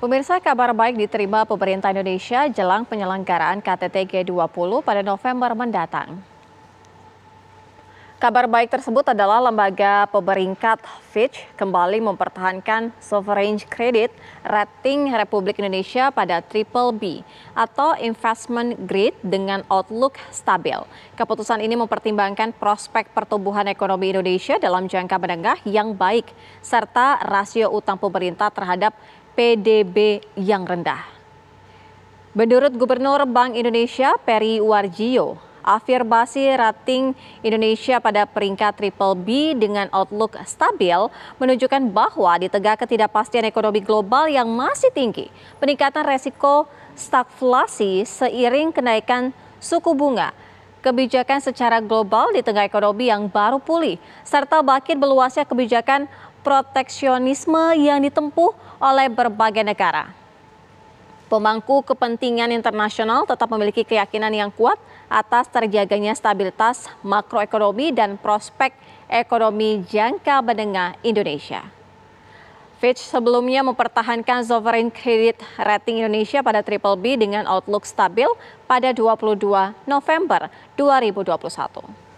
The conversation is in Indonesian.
Pemirsa kabar baik diterima pemerintah Indonesia jelang penyelenggaraan KTT G20 pada November mendatang. Kabar baik tersebut adalah lembaga peberingkat Fitch kembali mempertahankan sovereign credit rating Republik Indonesia pada triple B atau investment grade dengan outlook stabil. Keputusan ini mempertimbangkan prospek pertumbuhan ekonomi Indonesia dalam jangka menengah yang baik serta rasio utang pemerintah terhadap PDB yang rendah. Menurut Gubernur Bank Indonesia Peri Warjio, Afirmasi rating Indonesia pada peringkat triple B dengan outlook stabil menunjukkan bahwa di tengah ketidakpastian ekonomi global yang masih tinggi, peningkatan resiko stagflasi seiring kenaikan suku bunga, kebijakan secara global di tengah ekonomi yang baru pulih, serta bakit meluasnya kebijakan proteksionisme yang ditempuh oleh berbagai negara. Pemangku kepentingan internasional tetap memiliki keyakinan yang kuat atas terjaganya stabilitas makroekonomi dan prospek ekonomi jangka menengah Indonesia. Fitch sebelumnya mempertahankan sovereign credit rating Indonesia pada triple B dengan outlook stabil pada 22 November 2021.